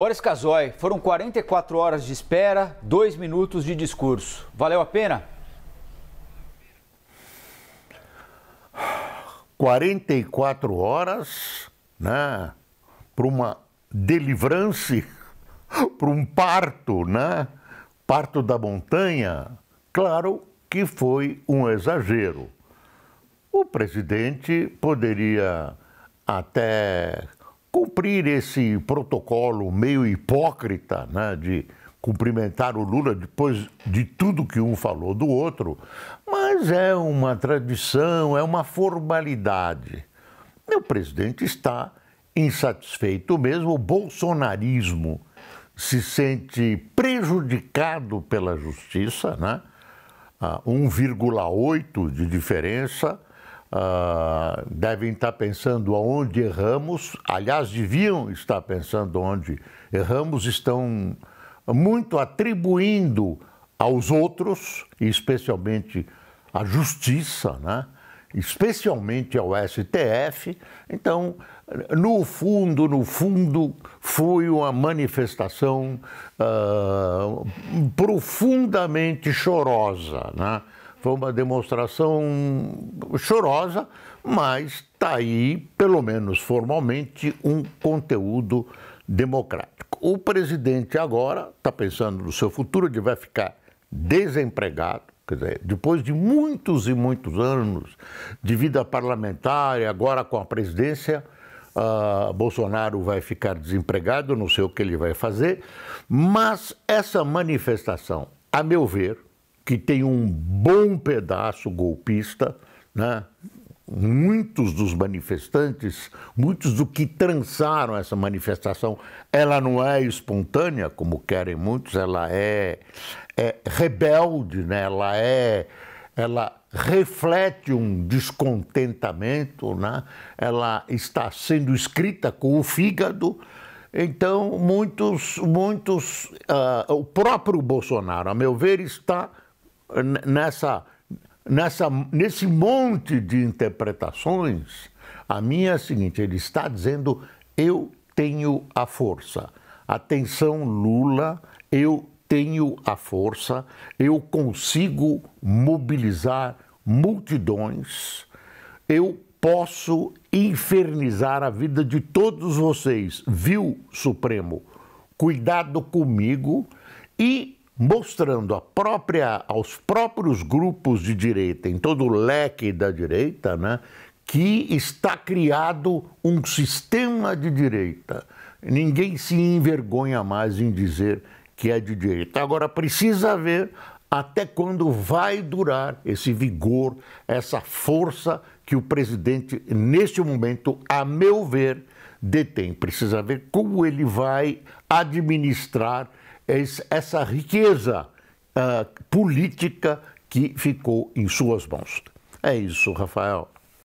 Boris Casoy, foram 44 horas de espera, dois minutos de discurso. Valeu a pena? 44 horas, né? Para uma delivrance, para um parto, né? Parto da montanha. Claro que foi um exagero. O presidente poderia até cumprir esse protocolo meio hipócrita né, de cumprimentar o Lula depois de tudo que um falou do outro, mas é uma tradição, é uma formalidade. O presidente está insatisfeito mesmo, o bolsonarismo se sente prejudicado pela justiça, né? 1,8 de diferença ah, devem estar pensando aonde erramos, aliás, deviam estar pensando onde erramos, estão muito atribuindo aos outros, especialmente à justiça, né? especialmente ao STF. Então, no fundo, no fundo, foi uma manifestação uh, profundamente chorosa, né? Foi uma demonstração chorosa, mas está aí, pelo menos formalmente, um conteúdo democrático. O presidente agora está pensando no seu futuro, ele vai ficar desempregado, quer dizer, depois de muitos e muitos anos de vida parlamentar, e agora com a presidência, uh, Bolsonaro vai ficar desempregado, não sei o que ele vai fazer, mas essa manifestação, a meu ver, que tem um bom pedaço golpista, né? muitos dos manifestantes, muitos do que trançaram essa manifestação, ela não é espontânea, como querem muitos, ela é, é rebelde, né? ela é ela reflete um descontentamento, né? ela está sendo escrita com o fígado. Então, muitos, muitos, uh, o próprio Bolsonaro, a meu ver, está nessa, nessa, nesse monte de interpretações, a minha é a seguinte: ele está dizendo, eu tenho a força. Atenção, Lula, eu tenho a força, eu consigo mobilizar multidões, eu posso infernizar a vida de todos vocês, viu, Supremo? Cuidado comigo e mostrando a própria, aos próprios grupos de direita, em todo o leque da direita, né, que está criado um sistema de direita. Ninguém se envergonha mais em dizer que é de direita. Agora, precisa ver até quando vai durar esse vigor, essa força que o presidente, neste momento, a meu ver, detém. Precisa ver como ele vai administrar é essa riqueza uh, política que ficou em suas mãos. É isso, Rafael.